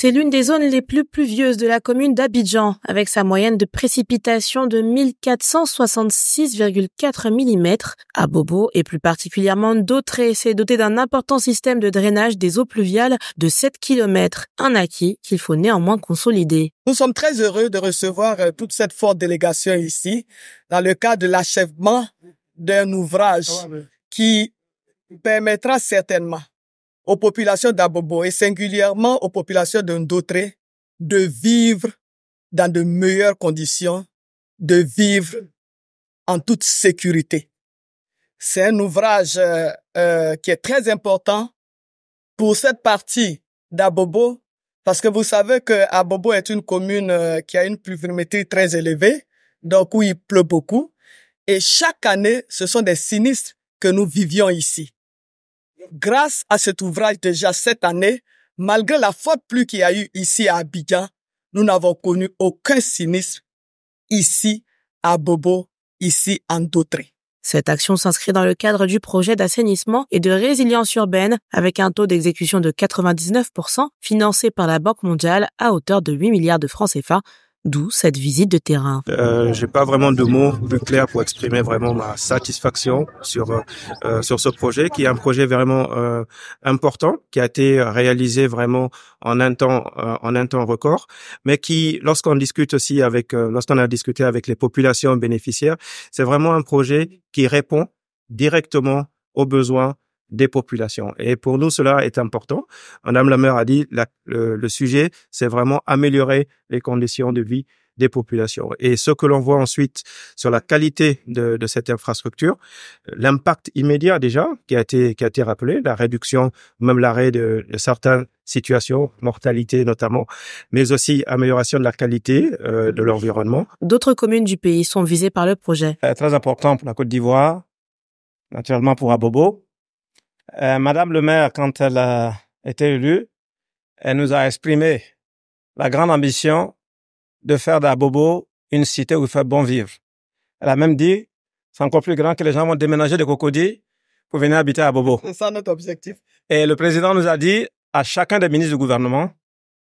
C'est l'une des zones les plus pluvieuses de la commune d'Abidjan, avec sa moyenne de précipitation de 1466,4 mm. À Bobo, et plus particulièrement d'autres c'est doté d'un important système de drainage des eaux pluviales de 7 km, un acquis qu'il faut néanmoins consolider. Nous sommes très heureux de recevoir euh, toute cette forte délégation ici, dans le cadre de l'achèvement d'un ouvrage ah qui permettra certainement aux populations d'Abobo et singulièrement aux populations d'un d'autre, de vivre dans de meilleures conditions, de vivre en toute sécurité. C'est un ouvrage euh, euh, qui est très important pour cette partie d'Abobo, parce que vous savez que Abobo est une commune euh, qui a une pluviométrie très élevée, donc où il pleut beaucoup. Et chaque année, ce sont des sinistres que nous vivions ici. Grâce à cet ouvrage déjà cette année, malgré la forte pluie qu'il y a eu ici à Abidjan, nous n'avons connu aucun sinistre ici à Bobo, ici en Dautré. Cette action s'inscrit dans le cadre du projet d'assainissement et de résilience urbaine avec un taux d'exécution de 99% financé par la Banque mondiale à hauteur de 8 milliards de francs CFA D'où cette visite de terrain. Euh, J'ai pas vraiment de mots plus clairs pour exprimer vraiment ma satisfaction sur euh, euh sur ce projet, qui est un projet vraiment euh, important, qui a été réalisé vraiment en un temps euh, en un temps record, mais qui, lorsqu'on discute aussi avec, euh, lorsqu'on a discuté avec les populations bénéficiaires, c'est vraiment un projet qui répond directement aux besoins des populations. Et pour nous, cela est important. Madame Lameur a dit, le, sujet, c'est vraiment améliorer les conditions de vie des populations. Et ce que l'on voit ensuite sur la qualité de, de cette infrastructure, l'impact immédiat déjà qui a été qui a été rappelé, la réduction, même l'arrêt de, certaines situations, mortalité notamment, mais aussi amélioration de la qualité euh, de l'environnement. D'autres communes du pays sont visées par le projet. Euh, très important pour la Côte d'Ivoire, naturellement pour Abobo, euh, Madame le maire, quand elle a été élue, elle nous a exprimé la grande ambition de faire d'Abobo une cité où il fait bon vivre. Elle a même dit, c'est encore plus grand que les gens vont déménager de Cocody pour venir habiter à Bobo. C'est ça notre objectif. Et le président nous a dit à chacun des ministres du gouvernement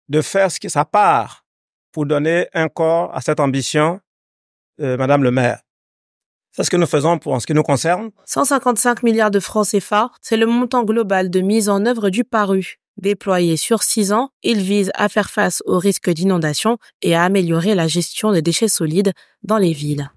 de faire ce qui sa part pour donner un corps à cette ambition, euh, Madame le maire. C'est ce que nous faisons pour en ce qui nous concerne. 155 milliards de francs CFA, c'est le montant global de mise en œuvre du paru. Déployé sur six ans, il vise à faire face aux risques d'inondation et à améliorer la gestion des déchets solides dans les villes.